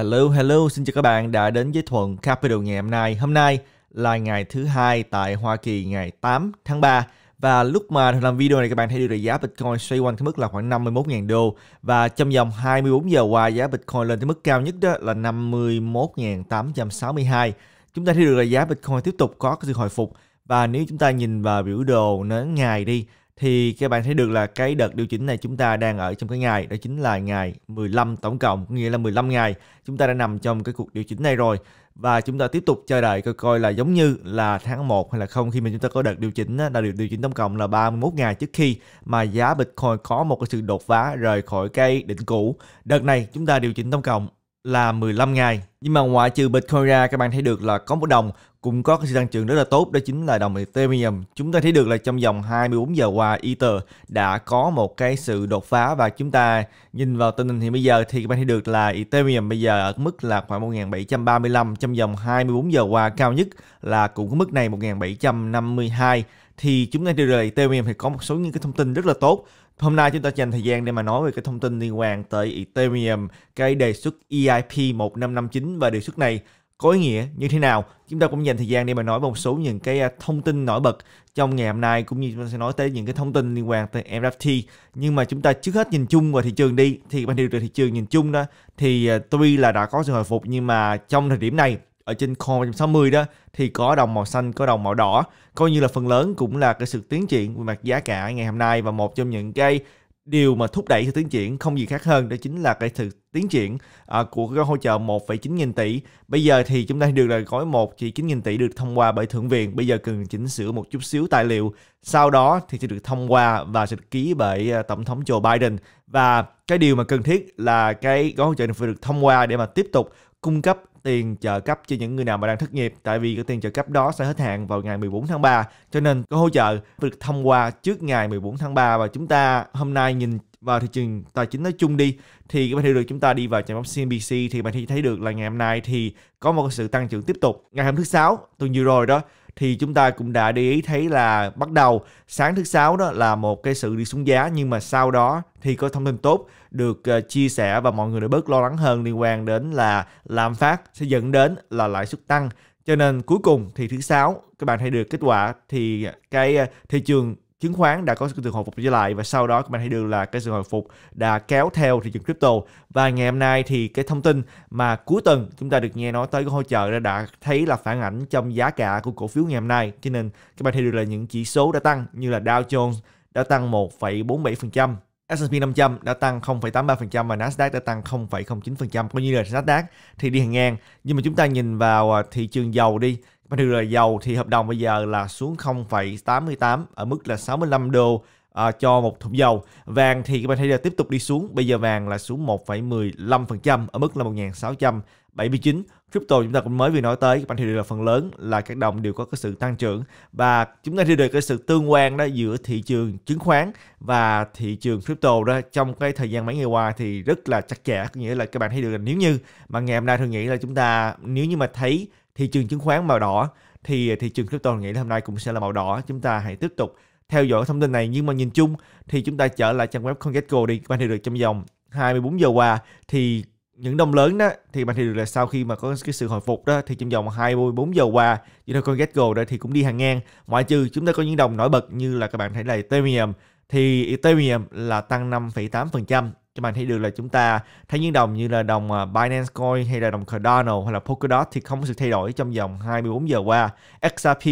Hello, hello, xin chào các bạn đã đến với Thuận Capital ngày hôm nay. Hôm nay là ngày thứ hai tại Hoa Kỳ ngày 8 tháng 3 và lúc mà làm video này các bạn thấy được giá Bitcoin xoay quanh cái mức là khoảng 51.000 đô và trong vòng 24 giờ qua giá Bitcoin lên tới mức cao nhất đó là 51.862. Chúng ta thấy được là giá Bitcoin tiếp tục có cái sự hồi phục và nếu chúng ta nhìn vào biểu đồ nến ngày đi thì các bạn thấy được là cái đợt điều chỉnh này chúng ta đang ở trong cái ngày đó chính là ngày 15 tổng cộng, nghĩa là 15 ngày chúng ta đã nằm trong cái cuộc điều chỉnh này rồi và chúng ta tiếp tục chờ đợi coi coi là giống như là tháng 1 hay là không khi mà chúng ta có đợt điều chỉnh là được điều chỉnh tổng cộng là 31 ngày trước khi mà giá Bitcoin có một cái sự đột phá rời khỏi cái đỉnh cũ. Đợt này chúng ta điều chỉnh tổng cộng là 15 ngày. Nhưng mà ngoại trừ Bitcoin ra các bạn thấy được là có một đồng cũng có cái sự tăng trưởng rất là tốt đó chính là đồng Ethereum. Chúng ta thấy được là trong vòng 24 giờ qua Ether đã có một cái sự đột phá và chúng ta nhìn vào tình hình thì bây giờ thì các bạn thấy được là Ethereum bây giờ ở mức là khoảng 1735 trong vòng 24 giờ qua cao nhất là cũng có mức này 1752 thì chúng ta đưa rời Ethereum thì có một số những cái thông tin rất là tốt Hôm nay chúng ta dành thời gian để mà nói về cái thông tin liên quan tới Ethereum, cái đề xuất EIP 1559 và đề xuất này có ý nghĩa như thế nào. Chúng ta cũng dành thời gian để mà nói một số những cái à, thông tin nổi bật trong ngày hôm nay cũng như chúng ta sẽ nói tới những cái thông tin liên quan tới NFT. Nhưng mà chúng ta trước hết nhìn chung vào thị trường đi thì bạn điều thị trường nhìn chung đó thì à, tuy là đã có sự hồi phục nhưng mà trong thời điểm này ở trên Core 360 đó thì có đồng màu xanh, có đồng màu đỏ. Coi như là phần lớn cũng là cái sự tiến triển về mặt giá cả ngày hôm nay và một trong những cái điều mà thúc đẩy sự tiến triển không gì khác hơn đó chính là cái sự tiến triển uh, của gói hỗ trợ 1,9 nghìn tỷ. Bây giờ thì chúng ta được là gói 1 chỉ 9 nghìn tỷ được thông qua bởi Thượng viện. Bây giờ cần chỉnh sửa một chút xíu tài liệu. Sau đó thì sẽ được thông qua và sẽ ký bởi à, Tổng thống Joe Biden. Và cái điều mà cần thiết là cái gói hỗ trợ này phải được thông qua để mà tiếp tục cung cấp tiền trợ cấp cho những người nào mà đang thất nghiệp tại vì cái tiền trợ cấp đó sẽ hết hạn vào ngày 14 tháng 3 cho nên có hỗ trợ được thông qua trước ngày 14 tháng 3 và chúng ta hôm nay nhìn vào thị trường tài chính nói chung đi thì các bạn thấy được chúng ta đi vào trang web CNBC thì bạn thấy được là ngày hôm nay thì có một sự tăng trưởng tiếp tục ngày hôm thứ sáu tuần vừa rồi đó thì chúng ta cũng đã để ý thấy là bắt đầu sáng thứ sáu đó là một cái sự đi xuống giá nhưng mà sau đó thì có thông tin tốt được ờ, chia sẻ và mọi người đã bớt lo lắng hơn liên quan đến là lạm phát sẽ dẫn đến là lãi suất tăng cho nên cuối cùng thì thứ sáu các bạn thấy được kết quả thì cái ờ, thị trường chứng khoán đã có sự hồi phục trở lại và sau đó các bạn thấy được là cái sự hồi phục đã kéo theo thị trường crypto và ngày hôm nay thì cái thông tin mà cuối tuần chúng ta được nghe nói tới cái hỗ trợ đã thấy là phản ảnh trong giá cả của cổ phiếu ngày hôm nay cho nên các bạn thấy được là những chỉ số đã tăng như là Dow Jones đã tăng 1,47%, S&P 500 đã tăng 0,83% và Nasdaq đã tăng 0,09%. Coi như là Nasdaq thì đi hàng ngang. Nhưng mà chúng ta nhìn vào à, thị trường dầu đi. Và thị trường dầu thì hợp đồng bây giờ là xuống 0,88 ở mức là 65 đô à, cho một thùng dầu. Vàng thì các bạn thấy là tiếp tục đi xuống. Bây giờ vàng là xuống 1,15% ở mức là 1.679. Crypto chúng ta cũng mới vừa nói tới, các bạn thấy được là phần lớn là các đồng đều có cái sự tăng trưởng và chúng ta thấy được cái sự tương quan đó giữa thị trường chứng khoán và thị trường crypto đó trong cái thời gian mấy ngày qua thì rất là chặt chẽ, nghĩa là các bạn thấy được là nếu như mà ngày hôm nay thường nghĩ là chúng ta nếu như mà thấy thị trường chứng khoán màu đỏ thì thị trường crypto nghĩ là hôm nay cũng sẽ là màu đỏ, chúng ta hãy tiếp tục theo dõi thông tin này nhưng mà nhìn chung thì chúng ta trở lại trang web CoinGecko đi bạn thì được trong vòng 24 giờ qua thì những đông lớn đó thì bạn thì được là sau khi mà có cái sự hồi phục đó thì trong vòng 24 giờ qua chỉ theo con đó thì cũng đi hàng ngang ngoại trừ chúng ta có những đồng nổi bật như là các bạn thấy là Ethereum thì Ethereum là tăng 5,8% các bạn thấy được là chúng ta thấy những đồng như là đồng à, Binance Coin hay là đồng Cardano hay là Polkadot thì không có sự thay đổi trong vòng 24 giờ qua XRP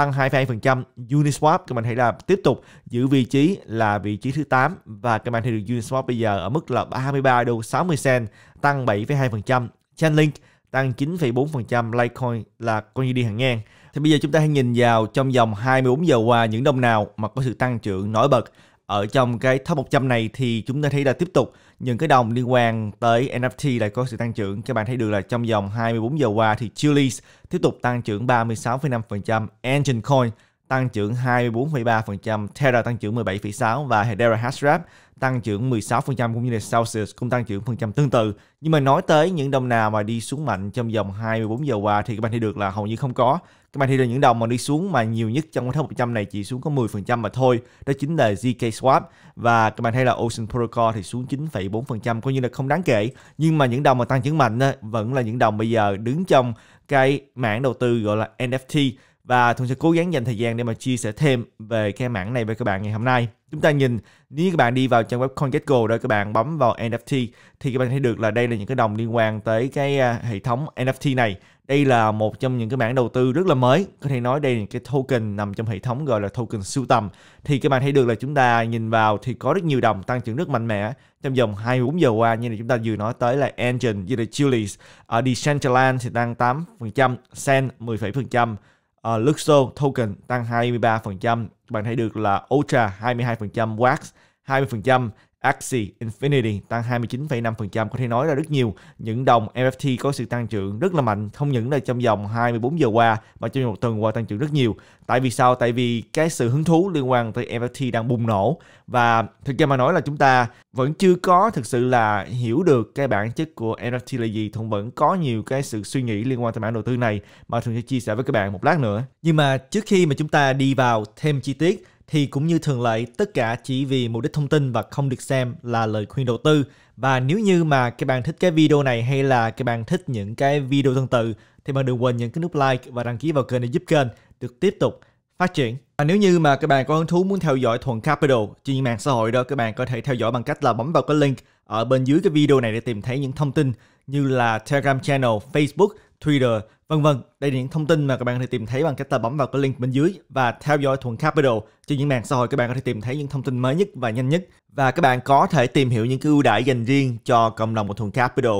tăng 2,2%. Uniswap các bạn thấy là tiếp tục giữ vị trí là vị trí thứ 8 và các bạn thấy được Uniswap bây giờ ở mức là 33 đô 60 cent, tăng 7,2%. Chainlink tăng 9,4%, Litecoin là con coin đi hàng ngang. Thì bây giờ chúng ta hãy nhìn vào trong vòng 24 giờ qua những đồng nào mà có sự tăng trưởng nổi bật. Ở trong cái top 100 này thì chúng ta thấy là tiếp tục những cái đồng liên quan tới NFT lại có sự tăng trưởng. Các bạn thấy được là trong vòng 24 giờ qua thì Chilis tiếp tục tăng trưởng 36,5%, Engine Coin tăng trưởng 24,3%, Terra tăng trưởng 17,6% và Hedera Hashrap tăng trưởng 16% cũng như là Celsius cũng tăng trưởng phần trăm tương tự. Nhưng mà nói tới những đồng nào mà đi xuống mạnh trong vòng 24 giờ qua thì các bạn thấy được là hầu như không có. Các bạn thấy được những đồng mà đi xuống mà nhiều nhất trong tháng 100 này chỉ xuống có 10% mà thôi. Đó chính là ZK Swap và các bạn thấy là Ocean Protocol thì xuống 9,4% coi như là không đáng kể. Nhưng mà những đồng mà tăng trưởng mạnh vẫn là những đồng bây giờ đứng trong cái mảng đầu tư gọi là NFT và Thuận sẽ cố gắng dành thời gian để mà chia sẻ thêm về cái mảng này với các bạn ngày hôm nay. Chúng ta nhìn nếu các bạn đi vào trang web CoinGecko đó các bạn bấm vào NFT thì các bạn thấy được là đây là những cái đồng liên quan tới cái à, hệ thống NFT này. Đây là một trong những cái mảng đầu tư rất là mới, có thể nói đây là những cái token nằm trong hệ thống gọi là token sưu tầm. Thì các bạn thấy được là chúng ta nhìn vào thì có rất nhiều đồng tăng trưởng rất mạnh mẽ trong vòng 24 giờ qua như là chúng ta vừa nói tới là Engine, như là Chili's ở Decentraland thì tăng 8%, Sen 10,7%, Uh, ờ, Luxo token tăng 23%, bạn thấy được là Ultra 22%, Wax 20%, Axie, Infinity tăng 29,5% có thể nói là rất nhiều. Những đồng NFT có sự tăng trưởng rất là mạnh, không những là trong vòng 24 giờ qua mà trong một tuần qua tăng trưởng rất nhiều. Tại vì sao? Tại vì cái sự hứng thú liên quan tới NFT đang bùng nổ và thực ra mà nói là chúng ta vẫn chưa có thực sự là hiểu được cái bản chất của NFT là gì, cũng vẫn có nhiều cái sự suy nghĩ liên quan tới mảng đầu tư này mà thường sẽ chia sẻ với các bạn một lát nữa. Nhưng mà trước khi mà chúng ta đi vào thêm chi tiết thì cũng như thường lệ tất cả chỉ vì mục đích thông tin và không được xem là lời khuyên đầu tư. Và nếu như mà các bạn thích cái video này hay là các bạn thích những cái video tương tự thì bạn đừng quên nhấn cái nút like và đăng ký vào kênh để giúp kênh được tiếp tục phát triển. Và nếu như mà các bạn có hứng thú muốn theo dõi Thuận Capital trên mạng xã hội đó, các bạn có thể theo dõi bằng cách là bấm vào cái link ở bên dưới cái video này để tìm thấy những thông tin như là Telegram channel, Facebook Twitter, vân vân. Đây là những thông tin mà các bạn có thể tìm thấy bằng cách ta bấm vào cái link bên dưới và theo dõi Thuận Capital. Trên những mạng xã hội các bạn có thể tìm thấy những thông tin mới nhất và nhanh nhất và các bạn có thể tìm hiểu những cái ưu đãi dành riêng cho cộng đồng của Thuận Capital.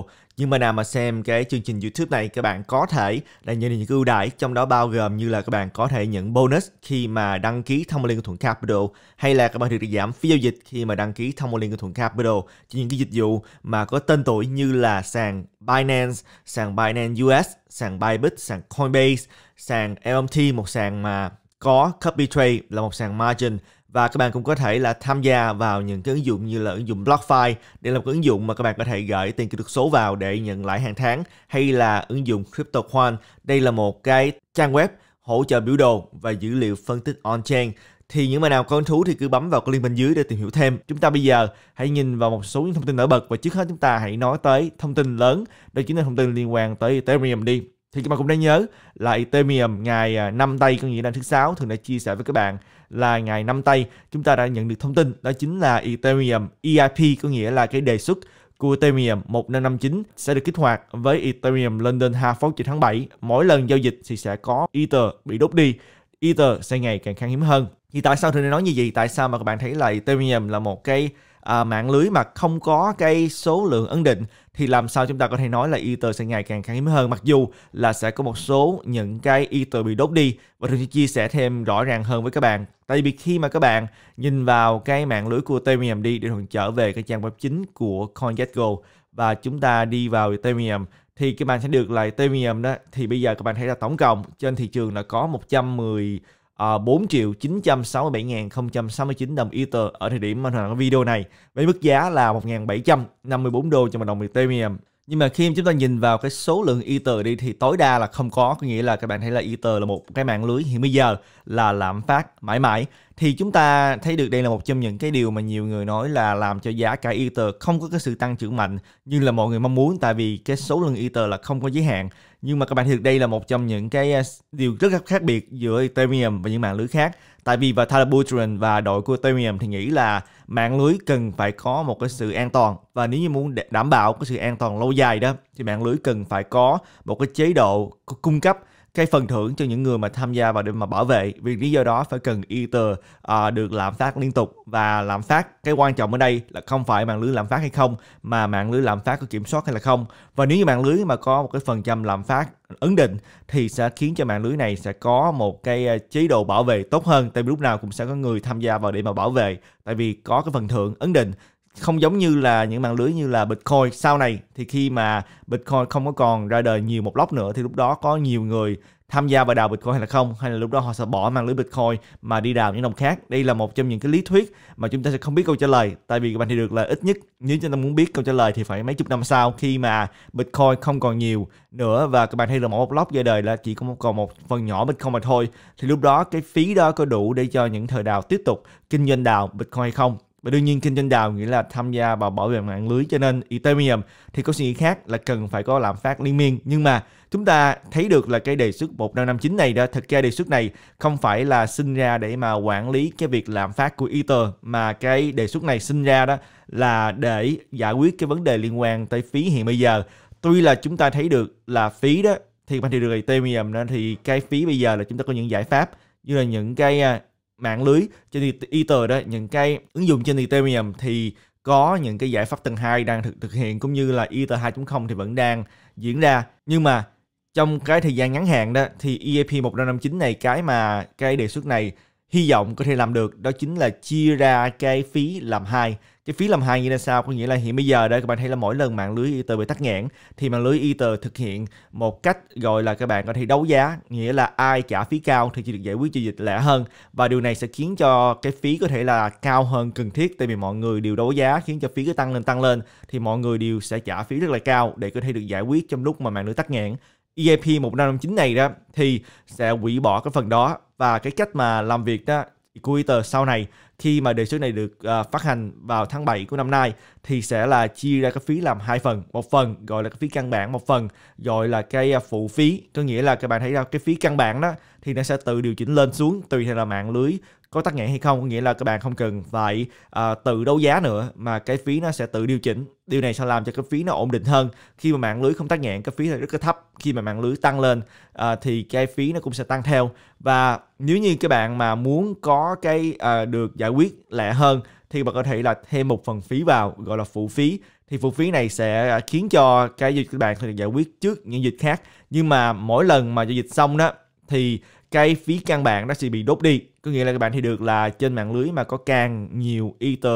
Nhưng mà nào mà xem cái chương trình YouTube này các bạn có thể là nhận những ưu đãi trong đó bao gồm như là các bạn có thể nhận bonus khi mà đăng ký thông liên thuận Capital hay là các bạn được giảm phí giao dịch khi mà đăng ký thông liên thuận Capital cho những cái dịch vụ mà có tên tuổi như là sàn Binance, sàn Binance US, sàn Bybit, sàn Coinbase, sàn LMT, một sàn mà có copy trade là một sàn margin và các bạn cũng có thể là tham gia vào những cái ứng dụng như là ứng dụng BlockFi để làm một ứng dụng mà các bạn có thể gửi tiền kỹ thuật số vào để nhận lãi hàng tháng hay là ứng dụng CryptoQuant đây là một cái trang web hỗ trợ biểu đồ và dữ liệu phân tích on-chain thì những bạn nào có hứng thú thì cứ bấm vào cái link bên dưới để tìm hiểu thêm. Chúng ta bây giờ hãy nhìn vào một số những thông tin nổi bật và trước hết chúng ta hãy nói tới thông tin lớn đó chính là thông tin liên quan tới Ethereum đi thì các bạn cũng nên nhớ là Ethereum ngày à, năm tây có nghĩa là thứ sáu thường đã chia sẻ với các bạn là ngày năm tây chúng ta đã nhận được thông tin đó chính là Ethereum EIP có nghĩa là cái đề xuất của Ethereum 1559 sẽ được kích hoạt với Ethereum London Hard Fork trên tháng 7. Mỗi lần giao dịch thì sẽ có Ether bị đốt đi. Ether sẽ ngày càng khan hiếm hơn. Thì tại sao thường nói như vậy? Tại sao mà các bạn thấy là Ethereum là một cái à, mạng lưới mà không có cái số lượng ấn định thì làm sao chúng ta có thể nói là Ether sẽ ngày càng khan hiếm hơn mặc dù là sẽ có một số những cái Ether bị đốt đi và tôi sẽ chia sẻ thêm rõ ràng hơn với các bạn tại vì khi mà các bạn nhìn vào cái mạng lưới của Ethereum đi để thuận trở về cái trang web chính của CoinGecko và chúng ta đi vào Ethereum thì các bạn sẽ được lại Ethereum đó thì bây giờ các bạn thấy là tổng cộng trên thị trường là có 110 à, ờ, 4 triệu 967.069 đồng Ether ở thời điểm mà hoàn video này với mức giá là 1.754 đô cho một đồng Ethereum. Nhưng mà khi chúng ta nhìn vào cái số lượng Ether đi thì tối đa là không có, có nghĩa là các bạn thấy là Ether là một cái mạng lưới hiện bây giờ là lạm phát mãi mãi. Thì chúng ta thấy được đây là một trong những cái điều mà nhiều người nói là làm cho giá cả Ether không có cái sự tăng trưởng mạnh như là mọi người mong muốn tại vì cái số lượng Ether là không có giới hạn nhưng mà các bạn thấy đây là một trong những cái à, điều rất khác biệt giữa Ethereum và những mạng lưới khác tại vì và Tyler và đội của Ethereum thì nghĩ là mạng lưới cần phải có một cái sự an toàn và nếu như muốn đảm bảo cái sự an toàn lâu dài đó thì mạng lưới cần phải có một cái chế độ cung cấp cái phần thưởng cho những người mà tham gia vào để mà bảo vệ vì lý do đó phải cần ether à, được lạm phát liên tục và lạm phát cái quan trọng ở đây là không phải mạng lưới lạm phát hay không mà mạng lưới lạm phát có kiểm soát hay là không và nếu như mạng lưới mà có một cái phần trăm lạm phát ấn định thì sẽ khiến cho mạng lưới này sẽ có một cái à, chế độ bảo vệ tốt hơn tại vì lúc nào cũng sẽ có người tham gia vào để mà bảo vệ tại vì có cái phần thưởng ấn định không giống như là những mạng lưới như là Bitcoin sau này thì khi mà Bitcoin không có còn ra đời nhiều một lốc nữa thì lúc đó có nhiều người tham gia vào đào Bitcoin hay là không hay là lúc đó họ sẽ bỏ mạng lưới Bitcoin mà đi đào những đồng khác đây là một trong những cái lý thuyết mà chúng ta sẽ không biết câu trả lời tại vì các bạn thì được là ít nhất nếu chúng ta muốn biết câu trả lời thì phải mấy chục năm sau khi mà Bitcoin không còn nhiều nữa và các bạn thấy là mỗi một block ra đời là chỉ còn một, còn một phần nhỏ Bitcoin mà thôi thì lúc đó cái phí đó có đủ để cho những thời đào tiếp tục kinh doanh đào Bitcoin hay không và đương nhiên kinh doanh đào nghĩa là tham gia vào bảo vệ mạng lưới cho nên Ethereum thì có suy nghĩ khác là cần phải có lạm phát liên miên. Nhưng mà chúng ta thấy được là cái đề xuất 1559 này đó, thực ra đề xuất này không phải là sinh ra để mà quản lý cái việc lạm phát của Ether mà cái đề xuất này sinh ra đó là để giải quyết cái vấn đề liên quan tới phí hiện bây giờ. Tuy là chúng ta thấy được là phí đó thì mà thị được Ethereum đó thì cái phí bây giờ là chúng ta có những giải pháp như là những cái à, mạng lưới trên Ether đó những cái ứng dụng trên Ethereum thì có những cái giải pháp tầng 2 đang thực thực hiện cũng như là Ether 2.0 thì vẫn đang diễn ra nhưng mà trong cái thời gian ngắn hạn đó thì EIP 1059 này cái mà cái đề xuất này hy vọng có thể làm được đó chính là chia ra cái phí làm hai cái phí làm hai như thế sao có nghĩa là hiện bây giờ đây các bạn thấy là mỗi lần mạng lưới ether bị tắt nghẽn thì mạng lưới ether thực hiện một cách gọi là các bạn có thể đấu giá nghĩa là ai trả phí cao thì chỉ được giải quyết giao dịch lẻ hơn và điều này sẽ khiến cho cái phí có thể là cao hơn cần thiết tại vì mọi người đều đấu giá khiến cho phí cứ tăng lên tăng lên thì mọi người đều sẽ trả phí rất là cao để có thể được giải quyết trong lúc mà mạng lưới tắt nghẽn EIP 1559 này đó thì sẽ hủy bỏ cái phần đó và cái cách mà làm việc đó của Twitter sau này khi mà đề xuất này được uh, phát hành vào tháng 7 của năm nay thì sẽ là chia ra cái phí làm hai phần một phần gọi là cái phí căn bản một phần gọi là cái à, phụ phí có nghĩa là các bạn thấy ra cái phí căn bản đó thì nó sẽ tự điều chỉnh lên xuống tùy theo là mạng lưới có tắc nghẽn hay không có nghĩa là các bạn không cần phải à, tự đấu giá nữa mà cái phí nó sẽ tự điều chỉnh điều này sẽ làm cho cái phí nó ổn định hơn khi mà mạng lưới không tắc nghẽn cái phí là rất là thấp khi mà mạng lưới tăng lên à, thì cái phí nó cũng sẽ tăng theo và nếu như các bạn mà muốn có cái à, được giải quyết lẹ hơn thì bạn có thể là thêm một phần phí vào gọi là phụ phí thì phụ phí này sẽ khiến cho cái dịch các bạn được giải quyết trước những dịch khác nhưng mà mỗi lần mà giao dịch xong đó thì cái phí căn bản nó sẽ bị đốt đi có nghĩa là các bạn thì được là trên mạng lưới mà có càng nhiều ether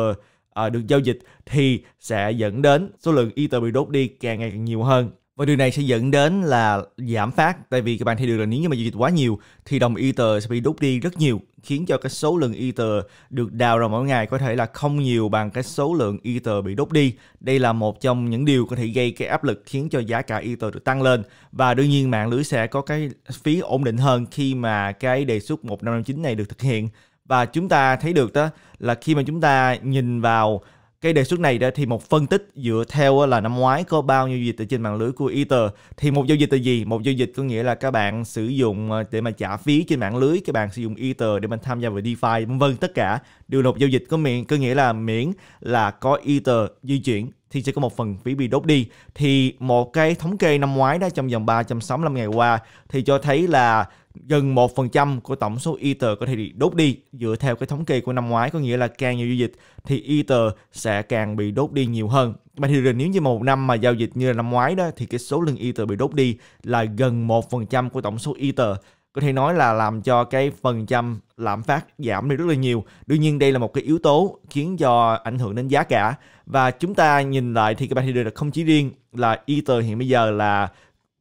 uh, được giao dịch thì sẽ dẫn đến số lượng ether bị đốt đi càng ngày càng nhiều hơn và điều này sẽ dẫn đến là giảm phát tại vì các bạn thấy được là nếu như mà giao dịch quá nhiều thì đồng ether sẽ bị đốt đi rất nhiều khiến cho cái số lượng ether được đào ra mỗi ngày có thể là không nhiều bằng cái số lượng ether bị đốt đi đây là một trong những điều có thể gây cái áp lực khiến cho giá cả ether được tăng lên và đương nhiên mạng lưới sẽ có cái phí ổn định hơn khi mà cái đề xuất 1559 này được thực hiện và chúng ta thấy được đó là khi mà chúng ta nhìn vào cái đề xuất này đó thì một phân tích dựa theo là năm ngoái có bao nhiêu dịch ở trên mạng lưới của Ether thì một giao dịch là gì một giao dịch có nghĩa là các bạn sử dụng ờ, để mà trả phí trên mạng lưới các bạn sử dụng Ether để mình tham gia vào DeFi vân vân tất cả đều là một giao dịch có miễn có nghĩa là miễn là có Ether di chuyển thì sẽ có một phần phí bị đốt đi thì một cái thống kê năm ngoái đó trong vòng 365 ngày qua thì cho thấy là gần 1% của tổng số Ether có thể bị đốt đi dựa theo cái thống kê của năm ngoái có nghĩa là càng nhiều giao dịch thì Ether sẽ càng bị đốt đi nhiều hơn mà thì nếu như một năm mà giao dịch như là năm ngoái đó thì cái số lượng Ether bị đốt đi là gần 1% của tổng số Ether có thể nói là làm cho cái phần trăm lạm phát giảm đi rất là nhiều. Đương nhiên đây là một cái yếu tố khiến cho ảnh hưởng đến giá cả và chúng ta nhìn lại thì các bạn thấy được là không chỉ riêng là Ether hiện bây giờ là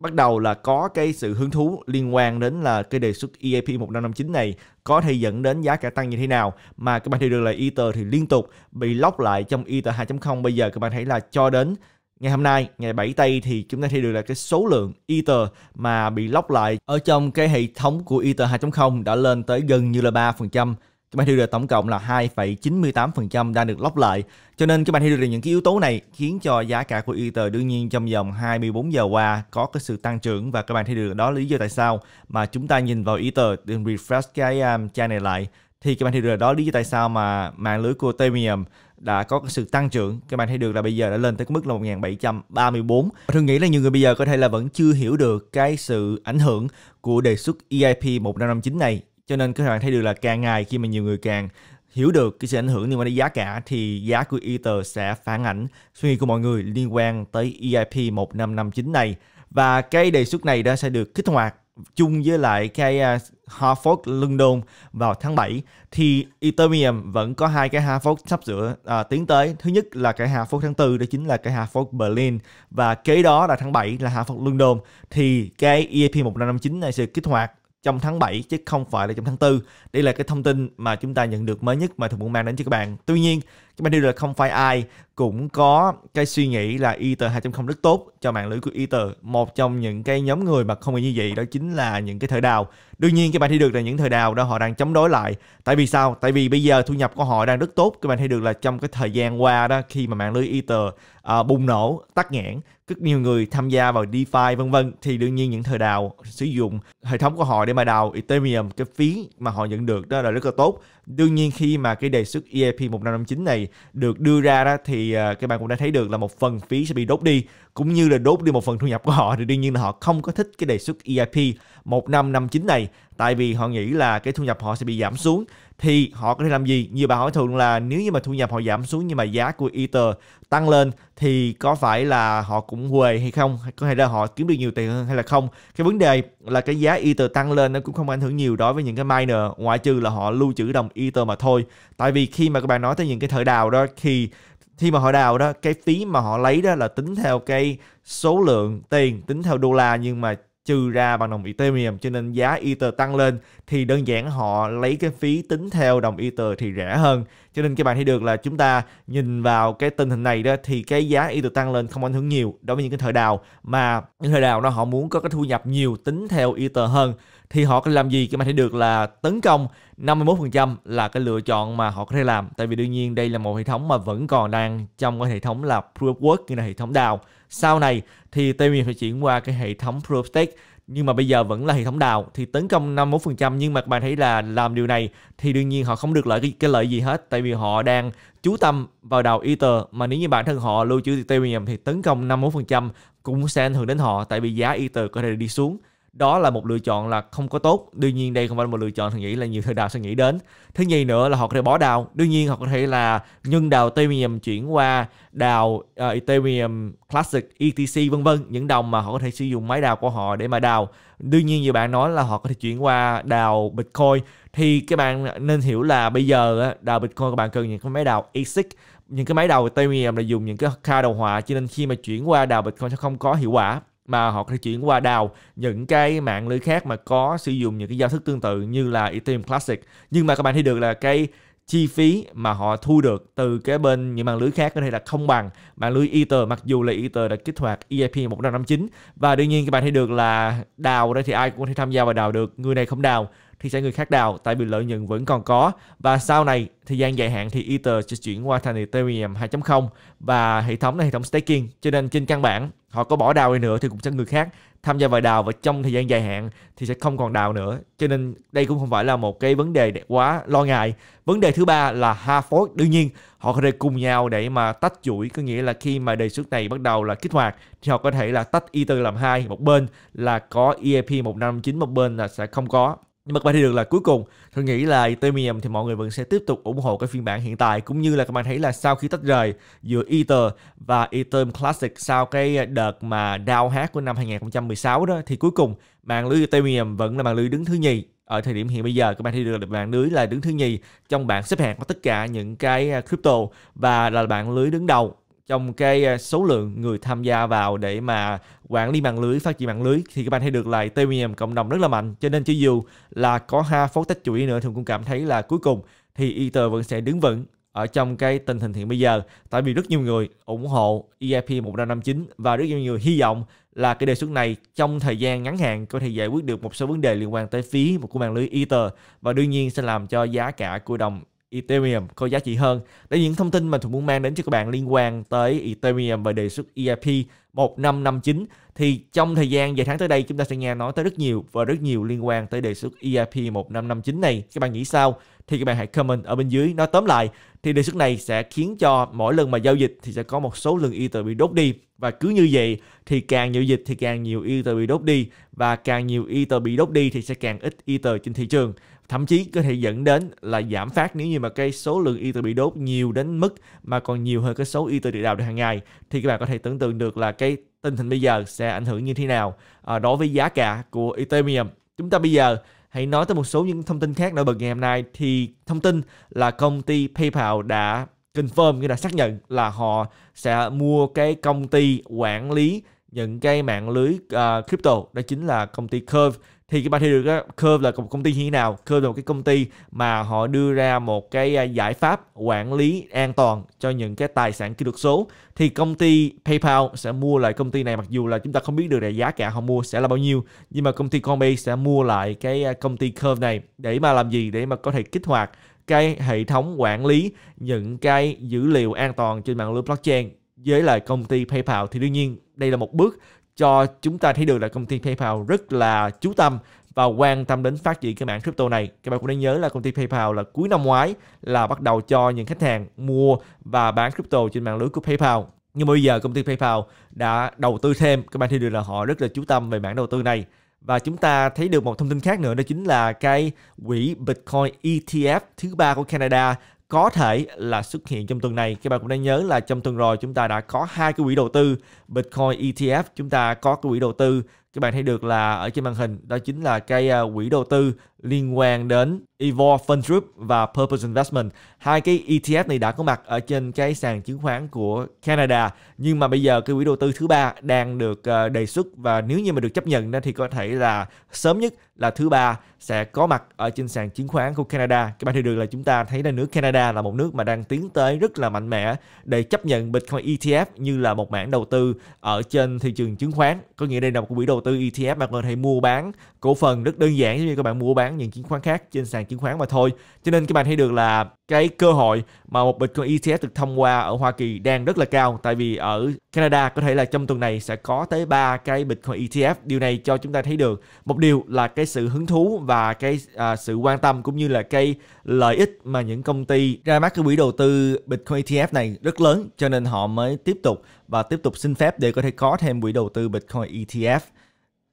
bắt đầu là có cái sự hứng thú liên quan đến là cái đề xuất EAP 1559 này có thể dẫn đến giá cả tăng như thế nào mà các bạn thấy được là Ether thì liên tục bị lóc lại trong Ether 2.0 bây giờ các bạn thấy là cho đến ngày hôm nay ngày 7 tây thì chúng ta thấy được là cái số lượng Ether mà bị lóc lại ở trong cái hệ thống của Ether 2.0 đã lên tới gần như là 3% các bạn bài được tổng cộng là 2,98% đang được lóc lại. Cho nên các cái bài Hilliard những cái yếu tố này khiến cho giá cả của Ether đương nhiên trong vòng 24 giờ qua có cái sự tăng trưởng và các bạn thấy được đó lý do tại sao mà chúng ta nhìn vào Ether đừng refresh cái um, chai này lại thì các bạn thấy được đó lý do tại sao mà mạng lưới của Ethereum đã có sự tăng trưởng các bạn thấy được là bây giờ đã lên tới mức là 1734 thường nghĩ là nhiều người bây giờ có thể là vẫn chưa hiểu được cái sự ảnh hưởng của đề xuất EIP 1559 này cho nên các bạn thấy được là càng ngày khi mà nhiều người càng hiểu được cái sự ảnh hưởng liên quan đến giá cả thì giá của Ether sẽ phản ảnh suy nghĩ của mọi người liên quan tới EIP 1559 này và cái đề xuất này đã sẽ được kích hoạt chung với lại cái à, hard fork London vào tháng 7 thì Ethereum vẫn có hai cái hard fork sắp sửa à, tiến tới. Thứ nhất là cái hard fork tháng 4 đó chính là cái hard fork Berlin và kế đó là tháng 7 là hard fork London thì cái EIP 1559 này sẽ kích hoạt trong tháng 7 chứ không phải là trong tháng 4. Đây là cái thông tin mà chúng ta nhận được mới nhất mà Thường muốn mang đến cho các bạn. Tuy nhiên, các bạn điều là không phải ai cũng có cái suy nghĩ là Ether 2.0 rất tốt cho mạng lưới của Ether. Một trong những cái nhóm người mà không bị như vậy đó chính là những cái thời đào. Đương nhiên các bạn thấy được là những thời đào đó họ đang chống đối lại. Tại vì sao? Tại vì bây giờ thu nhập của họ đang rất tốt. Các bạn thấy được là trong cái thời gian qua đó khi mà mạng lưới Ether uh, bùng nổ, tắt nghẽn rất nhiều người tham gia vào DeFi vân vân thì đương nhiên những thời đào sử dụng hệ thống của họ để mà đào Ethereum cái phí mà họ nhận được đó là rất là tốt đương nhiên khi mà cái đề xuất EIP 1559 này được đưa ra đó thì à, các bạn cũng đã thấy được là một phần phí sẽ bị đốt đi cũng như là đốt đi một phần thu nhập của họ thì đương nhiên là họ không có thích cái đề xuất EIP 1559 này tại vì họ nghĩ là cái thu nhập họ sẽ bị giảm xuống thì họ có thể làm gì nhiều bạn hỏi thường là nếu như mà thu nhập họ giảm xuống nhưng mà giá của ether tăng lên thì có phải là họ cũng huề hay không có thể là họ kiếm được nhiều tiền hơn hay là không cái vấn đề là cái giá ether tăng lên nó cũng không ảnh hưởng nhiều đối với những cái miner ngoại trừ là họ lưu trữ đồng ether mà thôi tại vì khi mà các bạn nói tới những cái thợ đào đó thì khi mà họ đào đó cái phí mà họ lấy đó là tính theo cái số lượng tiền tính theo đô la nhưng mà trừ ra bằng đồng Ethereum cho nên giá Ether tăng lên thì đơn giản họ lấy cái phí tính theo đồng Ether thì rẻ hơn. Cho nên các bạn thấy được là chúng ta nhìn vào cái tình hình này đó thì cái giá Ether tăng lên không ảnh hưởng nhiều đối với những cái thời đào mà những thời đào nó họ muốn có cái thu nhập nhiều tính theo Ether hơn thì họ có làm gì các bạn thấy được là tấn công 51% là cái lựa chọn mà họ có thể làm tại vì đương nhiên đây là một hệ thống mà vẫn còn đang trong cái hệ thống là proof of work như là hệ thống đào sau này thì Ethereum phải chuyển qua cái hệ thống Proof nhưng mà bây giờ vẫn là hệ thống đào thì tấn công 51% nhưng mà các bạn thấy là làm điều này thì đương nhiên họ không được lợi cái, cái lợi gì hết tại vì họ đang chú tâm vào đào Ether mà nếu như bản thân họ lưu trữ Ethereum thì tấn công 51% cũng sẽ ảnh hưởng đến họ tại vì giá Ether có thể đi xuống đó là một lựa chọn là không có tốt đương nhiên đây không phải là một lựa chọn thằng nghĩ là nhiều thợ đào sẽ nghĩ đến thứ nhì nữa là họ có thể bỏ đào đương nhiên họ có thể là nhân đào Ethereum chuyển qua đào uh, Ethereum Classic ETC vân vân những đồng mà họ có thể sử dụng máy đào của họ để mà đào đương nhiên như bạn nói là họ có thể chuyển qua đào Bitcoin thì các bạn nên hiểu là bây giờ đào Bitcoin các bạn cần những cái máy đào ASIC những cái máy đào Ethereum là dùng những cái card đồ họa cho nên khi mà chuyển qua đào Bitcoin sẽ không có hiệu quả mà họ có thể chuyển qua đào những cái mạng lưới khác mà có sử dụng những cái giao thức tương tự như là Ethereum Classic. Nhưng mà các bạn thấy được là cái chi phí mà họ thu được từ cái bên những mạng lưới khác có thể là không bằng mạng lưới Ether mặc dù là Ether đã kích hoạt EIP 1559 và đương nhiên các bạn thấy được là đào đây thì ai cũng có thể tham gia vào đào được người này không đào thì sẽ người khác đào tại vì lợi nhuận vẫn còn có và sau này thời gian dài hạn thì Ether sẽ chuyển qua thành Ethereum 2.0 và hệ thống này hệ thống staking cho nên trên căn bản họ có bỏ đào đi nữa thì cũng sẽ người khác tham gia vào đào và trong thời gian dài hạn thì sẽ không còn đào nữa cho nên đây cũng không phải là một cái vấn đề quá lo ngại vấn đề thứ ba là ha phối đương nhiên họ có thể cùng nhau để mà tách chuỗi có nghĩa là khi mà đề xuất này bắt đầu là kích hoạt thì họ có thể là tách Ether làm hai một bên là có EIP 159 một bên là sẽ không có nhưng mà các bạn thấy được là cuối cùng tôi nghĩ là Ethereum thì mọi người vẫn sẽ tiếp tục ủng hộ cái phiên bản hiện tại cũng như là các bạn thấy là sau khi tách rời giữa Ether và Ethereum Classic sau cái đợt mà đau hát của năm 2016 đó thì cuối cùng mạng lưới Ethereum vẫn là mạng lưới đứng thứ nhì ở thời điểm hiện bây giờ các bạn thấy được là mạng lưới là đứng thứ nhì trong bảng xếp hạng của tất cả những cái à, crypto và là bạn lưới đứng đầu trong cái số lượng người tham gia vào để mà quản lý mạng lưới, phát triển mạng lưới thì các bạn thấy được là Ethereum cộng đồng rất là mạnh. Cho nên chỉ dù là có ha phốt tách chuỗi nữa thì cũng cảm thấy là cuối cùng thì Ether vẫn sẽ đứng vững ở trong cái tình hình hiện bây giờ tại vì rất nhiều người ủng hộ EIP 159 và rất nhiều người hy vọng là cái đề xuất này trong thời gian ngắn hạn có thể giải quyết được một số vấn đề liên quan tới phí của mạng lưới Ether và đương nhiên sẽ làm cho giá cả của đồng Ethereum có giá trị hơn. Đây những thông tin mà Thuận muốn mang đến cho các bạn liên quan tới Ethereum và đề xuất EIP 1559 thì trong thời gian vài tháng tới đây chúng ta sẽ nghe nói tới rất nhiều và rất nhiều liên quan tới đề xuất EIP 1559 này. Các bạn nghĩ sao? Thì các bạn hãy comment ở bên dưới. Nói tóm lại thì đề xuất này sẽ khiến cho mỗi lần mà giao dịch thì sẽ có một số lượng Ether bị đốt đi và cứ như vậy thì càng nhiều dịch thì càng nhiều Ether bị đốt đi và càng nhiều Ether bị đốt đi thì sẽ càng ít Ether trên thị trường thậm chí có thể dẫn đến là giảm phát nếu như mà cái số lượng ether bị đốt nhiều đến mức mà còn nhiều hơn cái số ether được đào được hàng ngày thì các bạn có thể tưởng tượng được là cái tình hình bây giờ sẽ ảnh hưởng như thế nào à, đối với giá cả của Ethereum. Chúng ta bây giờ hãy nói tới một số những thông tin khác nổi bật ngày hôm nay thì thông tin là công ty PayPal đã confirm nghĩa là xác nhận là họ sẽ mua cái công ty quản lý những cái mạng lưới uh, crypto đó chính là công ty Curve thì các bạn thấy được đó, Curve là một công ty như thế nào Curve là một cái công ty mà họ đưa ra một cái à, giải pháp quản lý an toàn cho những cái tài sản kỹ thuật số thì công ty PayPal sẽ mua lại công ty này mặc dù là chúng ta không biết được là giá cả họ mua sẽ là bao nhiêu nhưng mà công ty Coinbase sẽ mua lại cái à, công ty Curve này để mà làm gì để mà có thể kích hoạt cái hệ thống quản lý những cái dữ liệu an toàn trên mạng lưới blockchain với lại công ty PayPal thì đương nhiên đây là một bước cho chúng ta thấy được là công ty PayPal rất là chú tâm và quan tâm đến phát triển cái mạng crypto này. Các bạn cũng nên nhớ là công ty PayPal là cuối năm ngoái là bắt đầu cho những khách hàng mua và bán crypto trên mạng lưới của PayPal. Nhưng bây giờ công ty PayPal đã đầu tư thêm, các bạn thấy được là họ rất là chú tâm về mảng đầu tư này. Và chúng ta thấy được một thông tin khác nữa đó chính là cái quỹ Bitcoin ETF thứ ba của Canada có thể là xuất hiện trong tuần này. Các bạn cũng đã nhớ là trong tuần rồi chúng ta đã có hai cái quỹ đầu tư Bitcoin ETF, chúng ta có cái quỹ đầu tư các bạn thấy được là ở trên màn hình đó chính là cái à, quỹ đầu tư liên quan đến Evolve Fund Group và Purpose Investment. Hai cái ETF này đã có mặt ở trên cái sàn chứng khoán của Canada nhưng mà bây giờ cái quỹ đầu tư thứ ba đang được à, đề xuất và nếu như mà được chấp nhận thì có thể là sớm nhất là thứ ba sẽ có mặt ở trên sàn chứng khoán của Canada. Các bạn thấy được là chúng ta thấy là nước Canada là một nước mà đang tiến tới rất là mạnh mẽ để chấp nhận Bitcoin ETF như là một mảng đầu tư ở trên thị trường chứng khoán. Có nghĩa đây là một quỹ đầu tư ETF mà bạn có thể mua bán cổ phần rất đơn giản như các bạn mua bán những chứng khoán khác trên sàn chứng khoán mà thôi. Cho nên các bạn thấy được là cái cơ hội mà một Bitcoin ETF được thông qua ở Hoa Kỳ đang rất là cao tại vì ở Canada có thể là trong tuần này sẽ có tới 3 cái Bitcoin ETF. Điều này cho chúng ta thấy được một điều là cái sự hứng thú và cái à, sự quan tâm cũng như là cái lợi ích mà những công ty ra mắt cái quỹ đầu tư Bitcoin ETF này rất lớn cho nên họ mới tiếp tục và tiếp tục xin phép để có thể có thêm quỹ đầu tư Bitcoin ETF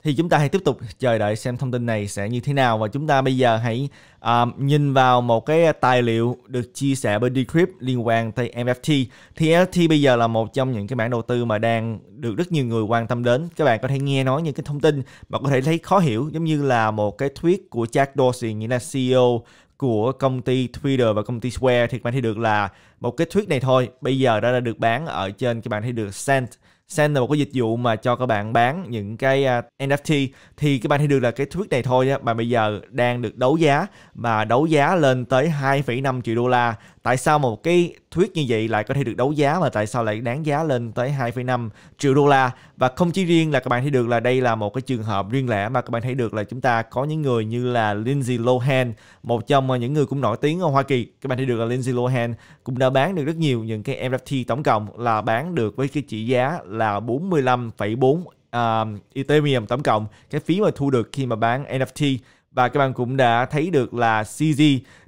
thì chúng ta hãy tiếp tục chờ đợi xem thông tin này sẽ như thế nào và chúng ta bây giờ hãy um, nhìn vào một cái tài liệu được chia sẻ bởi Decrypt liên quan tới NFT. Thì NFT bây giờ là một trong những cái mảng đầu tư mà đang được rất nhiều người quan tâm đến. Các bạn có thể nghe nói những cái thông tin mà có thể thấy khó hiểu giống như là một cái tweet của Jack Dorsey nghĩa là CEO của công ty Twitter và công ty Square thì các bạn thấy được là một cái tweet này thôi bây giờ đã được bán ở trên các bạn thấy được cent Send là một cái dịch vụ mà cho các bạn bán những cái à, NFT thì các bạn thấy được là cái tweet này thôi á, mà bây giờ đang được đấu giá và đấu giá lên tới 2,5 triệu đô la tại sao một cái thuyết như vậy lại có thể được đấu giá và tại sao lại đáng giá lên tới 2,5 triệu đô la và không chỉ riêng là các bạn thấy được là đây là một cái trường hợp riêng lẻ mà các bạn thấy được là chúng ta có những người như là Lindsay Lohan một trong những người cũng nổi tiếng ở Hoa Kỳ các bạn thấy được là Lindsay Lohan cũng đã bán được rất nhiều những cái NFT tổng cộng là bán được với cái trị giá là 45,4 uh, à, Ethereum tổng cộng cái phí mà thu được khi mà bán NFT và các bạn cũng đã thấy được là CG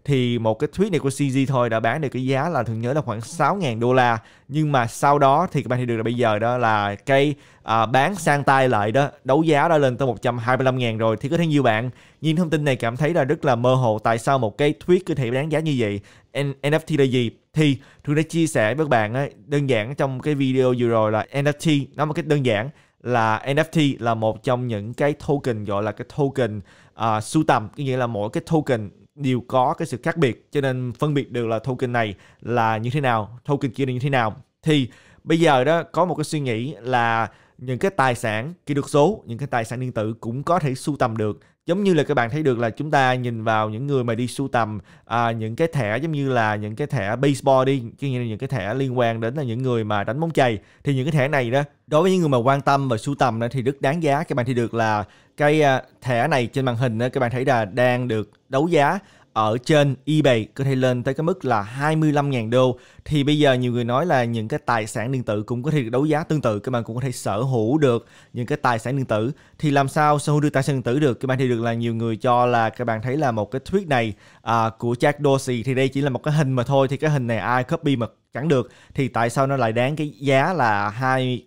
thì một cái tweet này của CG thôi đã bán được cái giá là thường nhớ là khoảng 6.000 đô la nhưng mà sau đó thì các bạn thấy được là bây giờ đó là cây à, bán sang tay lại đó đấu giá đã lên tới 125.000 rồi thì có thể nhiều bạn nhìn thông tin này cảm thấy là rất là mơ hồ tại sao một cái tweet có thể đáng giá như vậy NFT là gì thì tôi đã chia sẻ với các bạn ấy, đơn giản trong cái video vừa rồi là NFT nó một cách đơn giản là NFT là một trong những cái token gọi là cái token uh, sưu tầm có nghĩa là mỗi cái token đều có cái sự khác biệt cho nên phân biệt được là token này là như thế nào token kia là như thế nào thì bây giờ đó có một cái suy nghĩ là những cái tài sản kỹ được số những cái tài sản điện tử cũng có thể sưu tầm được giống như là các bạn thấy được là chúng ta nhìn vào những người mà đi sưu tầm à, những cái thẻ giống như là những cái thẻ baseball đi cái như là những cái thẻ liên quan đến là những người mà đánh bóng chày thì những cái thẻ này đó đối với những người mà quan tâm và sưu tầm đó, thì rất đáng giá các bạn thấy được là cái à, thẻ này trên màn hình đó, các bạn thấy là đang được đấu giá ở trên eBay có thể lên tới cái mức là 25.000 đô thì bây giờ nhiều người nói là những cái tài sản điện tử cũng có thể được đấu giá tương tự các bạn cũng có thể sở hữu được những cái tài sản điện tử thì làm sao sở hữu được tài sản điện tử được các bạn thì được là nhiều người cho là các bạn thấy là một cái thuyết này à, của Jack Dorsey thì đây chỉ là một cái hình mà thôi thì cái hình này ai copy mà chẳng được thì tại sao nó lại đáng cái giá là 2,5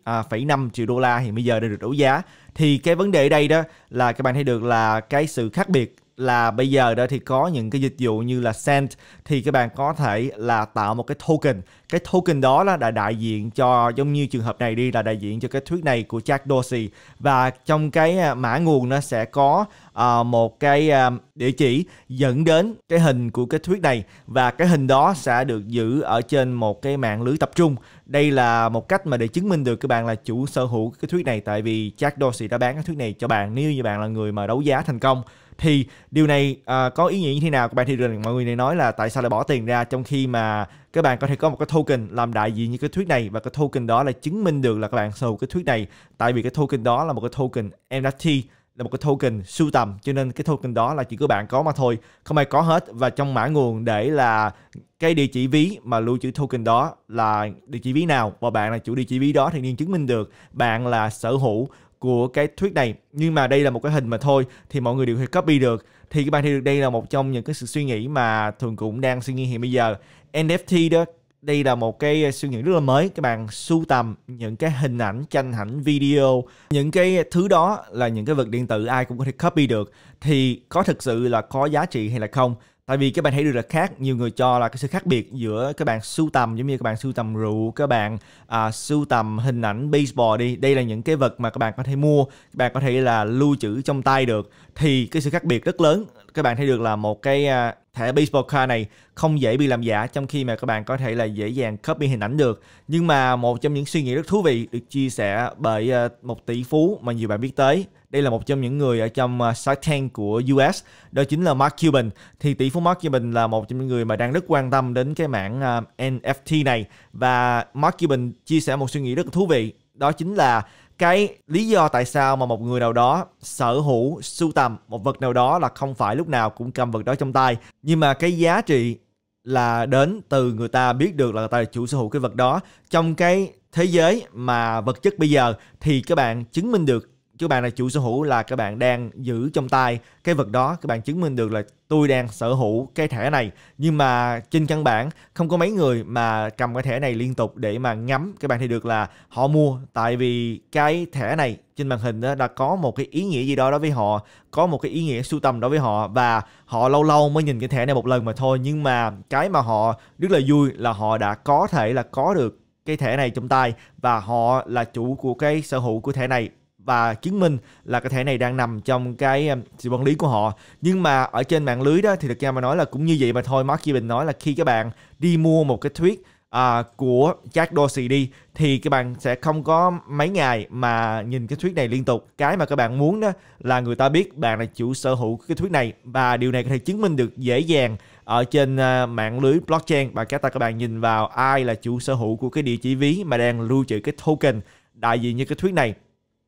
à, triệu đô la thì bây giờ đã được đấu giá thì cái vấn đề ở đây đó là các bạn thấy được là cái sự khác biệt là bây giờ đó thì có những cái dịch vụ như là sent thì các bạn có thể là tạo một cái token. Cái token đó là đại đại diện cho giống như trường hợp này đi là đại diện cho cái thuyết này của Jack Dorsey và trong cái à, mã nguồn nó sẽ có uh, một cái uh, địa chỉ dẫn đến cái hình của cái thuyết này và cái hình đó sẽ được giữ ở trên một cái mạng lưới tập trung. Đây là một cách mà để chứng minh được các bạn là chủ sở hữu cái thuyết này tại vì Jack Dorsey đã bán cái thuyết này cho bạn nếu như bạn là người mà đấu giá thành công thì điều này uh, có ý nghĩa như thế nào các bạn thì rằng mọi người này nói là tại sao lại bỏ tiền ra trong khi mà các bạn có thể có một cái token làm đại diện như cái thuyết này và cái token đó là chứng minh được là các bạn sở hữu cái thuyết này tại vì cái token đó là một cái token NFT là một cái token sưu tầm cho nên cái token đó là chỉ của bạn có mà thôi không ai có hết và trong mã nguồn để là cái địa chỉ ví mà lưu trữ token đó là địa chỉ ví nào và bạn là chủ địa chỉ ví đó thì nên chứng minh được bạn là sở hữu của cái thuyết này nhưng mà đây là một cái hình mà thôi thì mọi người đều thể copy được thì các bạn thấy được đây là một trong những cái sự suy nghĩ mà thường cũng đang suy nghĩ hiện bây giờ NFT đó đây là một cái suy nghĩ rất là mới các bạn sưu tầm những cái hình ảnh tranh ảnh video những cái thứ đó là những cái vật điện tử ai cũng có thể copy được thì có thực sự là có giá trị hay là không tại vì các bạn thấy được là khác nhiều người cho là cái sự khác biệt giữa các bạn sưu tầm giống như các bạn sưu tầm rượu các bạn à, sưu tầm hình ảnh baseball đi đây là những cái vật mà các bạn có thể mua các bạn có thể là lưu trữ trong tay được thì cái sự khác biệt rất lớn các bạn thấy được là một cái à, thẻ baseball card này không dễ bị làm giả trong khi mà các bạn có thể là dễ dàng copy hình ảnh được. Nhưng mà một trong những suy nghĩ rất thú vị được chia sẻ bởi ờ, một tỷ phú mà nhiều bạn biết tới. Đây là một trong những người ở trong ờ, Shark Tank của US, đó chính là Mark Cuban. Thì tỷ phú Mark Cuban là một trong những người mà đang rất quan tâm đến cái mảng ờ, NFT này và Mark Cuban chia sẻ một suy nghĩ rất thú vị, đó chính là cái lý do tại sao mà một người nào đó sở hữu sưu tầm một vật nào đó là không phải lúc nào cũng cầm vật đó trong tay nhưng mà cái giá trị là đến từ người ta biết được là người ta là chủ sở hữu cái vật đó trong cái thế giới mà vật chất bây giờ thì các bạn chứng minh được các bạn là chủ sở hữu là các bạn đang giữ trong tay cái vật đó các bạn chứng minh được là tôi đang sở hữu cái thẻ này nhưng mà trên căn bản không có mấy người mà cầm cái thẻ này liên tục để mà ngắm các bạn thì được là họ mua tại vì cái thẻ này trên màn hình đó đã có một cái ý nghĩa gì đó đối với họ có một cái ý nghĩa sưu tầm đối với họ và họ lâu lâu mới nhìn cái thẻ này một lần mà thôi nhưng mà cái mà họ rất là vui là họ đã có thể là có được cái thẻ này trong tay và họ là chủ của cái sở hữu của thẻ này và chứng minh là cái thẻ này đang nằm trong cái um, sự quản lý của họ nhưng mà ở trên mạng lưới đó thì thực ra mà nói là cũng như vậy mà thôi Mark Cuban nói là khi các bạn đi mua một cái tweet à, của Jack Dorsey đi thì các bạn sẽ không có mấy ngày mà nhìn cái thuyết này liên tục. Cái mà các bạn muốn đó là người ta biết bạn là chủ sở hữu cái thuyết này và điều này có thể chứng minh được dễ dàng ở trên à, mạng lưới blockchain và các ta các bạn nhìn vào ai là chủ sở hữu của cái địa chỉ ví mà đang lưu trữ cái token đại diện như cái thuyết này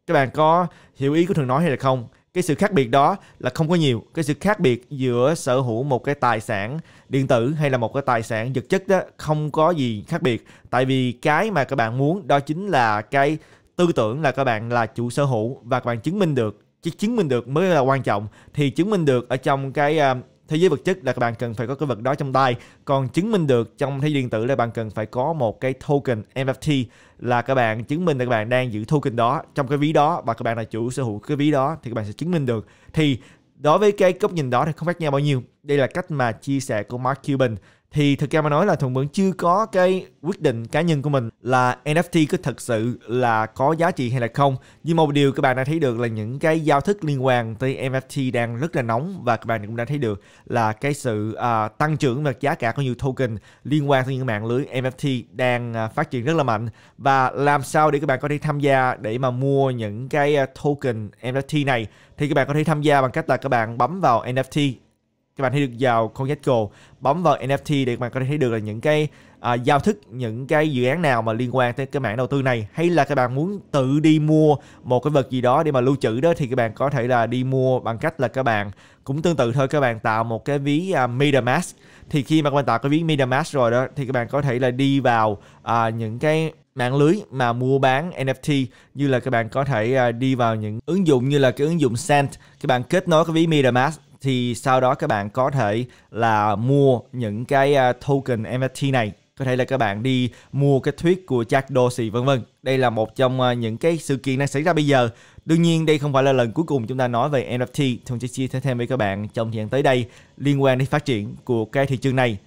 các bạn có hiểu ý của thường nói hay là không cái sự khác biệt đó là không có nhiều cái sự khác biệt giữa sở hữu một cái tài sản điện tử hay là một cái tài sản vật chất đó không có gì khác biệt tại vì cái mà các bạn muốn đó chính là cái tư tưởng là các bạn là chủ sở hữu và các bạn chứng minh được chỉ chứng minh được mới là quan trọng thì chứng minh được ở trong cái à, thế giới vật chất là bạn cần phải có cái vật đó trong tay còn chứng minh được trong thế giới điện tử là bạn cần phải có một cái token NFT là các bạn chứng minh là các bạn đang giữ token đó trong cái ví đó và các bạn là chủ sở hữu cái ví đó thì các bạn sẽ chứng minh được thì đối với cái góc nhìn đó thì không khác nhau bao nhiêu đây là cách mà chia sẻ của Mark Cuban thì thực ra mà nói là thuận vẫn chưa có cái quyết định cá nhân của mình là NFT có thật sự là có giá trị hay là không nhưng một điều các bạn đã thấy được là những cái giao thức liên quan tới NFT đang rất là nóng và các bạn cũng đã thấy được là cái sự à, tăng trưởng về giá cả của nhiều token liên quan tới những mạng lưới NFT đang à, phát triển rất là mạnh và làm sao để các bạn có thể tham gia để mà mua những cái à, token NFT này thì các bạn có thể tham gia bằng cách là các bạn bấm vào NFT các bạn hãy được vào CoinGecko bấm vào NFT để các bạn có thể thấy được là những cái à, giao thức những cái dự án nào mà liên quan tới cái mảng đầu tư này hay là các bạn muốn tự đi mua một cái vật gì đó để mà lưu trữ đó thì các bạn có thể là đi mua bằng cách là các bạn cũng tương tự thôi các bạn tạo một cái ví à, MetaMask thì khi mà các bạn tạo cái ví MetaMask rồi đó thì các bạn có thể là đi vào à, những cái mạng lưới mà mua bán NFT như là các bạn có thể à, đi vào những ứng dụng như là cái ứng dụng Sand các bạn kết nối cái ví MetaMask thì sau đó các bạn có thể là mua những cái à, token NFT này có thể là các bạn đi mua cái thuyết của Jack Dorsey vân vân. Đây là một trong à, những cái sự kiện đang xảy ra bây giờ. Đương nhiên đây không phải là lần cuối cùng chúng ta nói về NFT, Thông sẽ chia sẻ thêm với các bạn trong thời gian tới đây liên quan đến phát triển của cái thị trường này.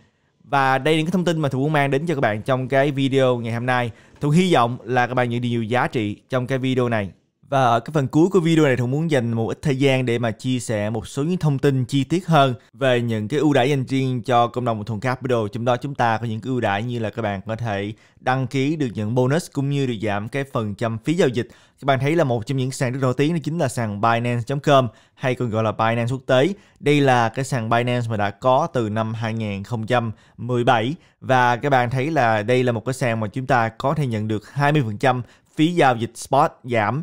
Và đây là những cái thông tin mà Thu muốn mang đến cho các bạn trong cái video ngày hôm nay. Thu hy vọng là các bạn nhận được nhiều giá trị trong cái video này. Và ở cái phần cuối của video này Thuận muốn dành một ít thời gian để mà chia sẻ một số những thông tin chi tiết hơn về những cái ưu đãi dành riêng cho cộng đồng của Thuận Capital. Trong đó chúng ta có những cái ưu đãi như là các bạn có thể đăng ký được những bonus cũng như được giảm cái phần trăm phí giao dịch. Các bạn thấy là một trong những sàn rất nổi tiếng đó chính là sàn Binance.com hay còn gọi là Binance quốc tế. Đây là cái sàn Binance mà đã có từ năm 2017 và các bạn thấy là đây là một cái sàn mà chúng ta có thể nhận được 20% phí giao dịch spot giảm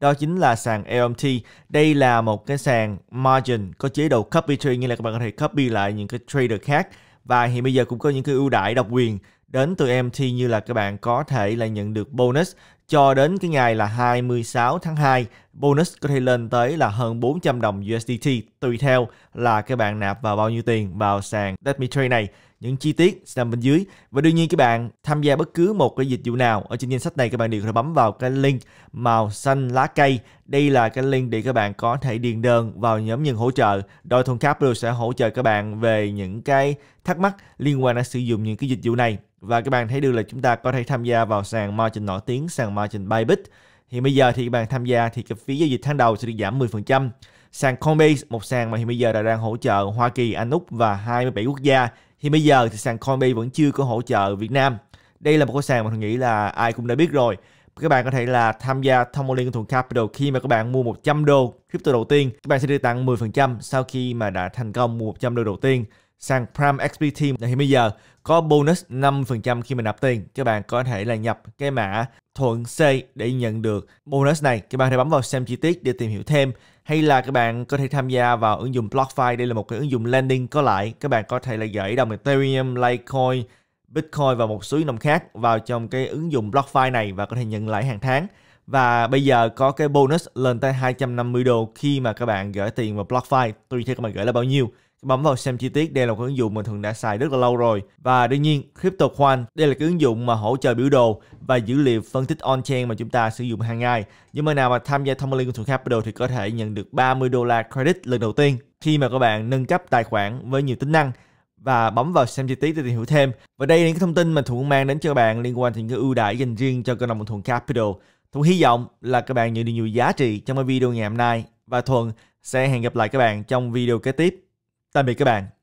đó chính là sàn LMT. Đây là một cái sàn margin có chế độ copy trade, như là các bạn có thể copy lại những cái trader khác. Và hiện bây giờ cũng có những cái ưu đãi độc quyền đến từ MT như là các bạn có thể là nhận được bonus cho đến cái ngày là 26 tháng 2. Bonus có thể lên tới là hơn 400 đồng USDT tùy theo là các bạn nạp vào bao nhiêu tiền vào sàn Let Me Trade này những chi tiết sẽ nằm bên dưới và đương nhiên các bạn tham gia bất cứ một cái dịch vụ nào ở trên danh sách này các bạn đều có thể bấm vào cái link màu xanh lá cây đây là cái link để các bạn có thể điền đơn vào nhóm nhân hỗ trợ đôi thôn capital sẽ hỗ trợ các bạn về những cái thắc mắc liên quan đến sử dụng những cái dịch vụ này và các bạn thấy được là chúng ta có thể tham gia vào sàn margin nổi tiếng sàn margin Bybit thì bây giờ thì các bạn tham gia thì cái phí giao dịch tháng đầu sẽ được giảm 10% sàn Coinbase, một sàn mà hiện bây giờ đã đang hỗ trợ Hoa Kỳ, Anh Úc và 27 quốc gia thì bây giờ thì sàn Coinbase vẫn chưa có hỗ trợ Việt Nam đây là một cái sàn mà tôi nghĩ là ai cũng đã biết rồi các bạn có thể là tham gia Tomolin Thuận Capital khi mà các bạn mua 100 đô crypto đầu tiên các bạn sẽ được tặng 10% sau khi mà đã thành công mua 100 đô đầu tiên Sàn Prime XPT hiện bây giờ có bonus 5% khi mình nạp tiền các bạn có thể là nhập cái mã thuận C để nhận được bonus này các bạn hãy bấm vào xem chi tiết để tìm hiểu thêm hay là các bạn có thể tham gia vào ứng dụng BlockFi đây là một cái ứng dụng lending có lại các bạn có thể là gửi đồng Ethereum, Litecoin, Bitcoin và một số đồng khác vào trong cái ứng dụng BlockFi này và có thể nhận lãi hàng tháng và bây giờ có cái bonus lên tới 250 đô khi mà các bạn gửi tiền vào BlockFi tùy theo các bạn gửi là bao nhiêu Bấm vào xem chi tiết, đây là một ứng dụng mình thường đã xài rất là lâu rồi. Và đương nhiên, CryptoQuant đây là cái ứng dụng mà hỗ trợ biểu đồ và dữ liệu phân tích on-chain mà chúng ta sử dụng hàng ngày. Những bạn nào mà tham gia thông linh của Capital thì có thể nhận được 30 đô la credit lần đầu tiên khi mà các bạn nâng cấp tài khoản với nhiều tính năng và bấm vào xem chi tiết để tìm hiểu thêm. Và đây là những thông tin mà Thuận mang đến cho các bạn liên quan đến những cái ưu đãi dành riêng cho cộng đồng Thuận Capital. Thuận hy vọng là các bạn nhận được nhiều giá trị trong cái video ngày hôm nay và Thuận sẽ hẹn gặp lại các bạn trong video kế tiếp. Tạm biệt các bạn.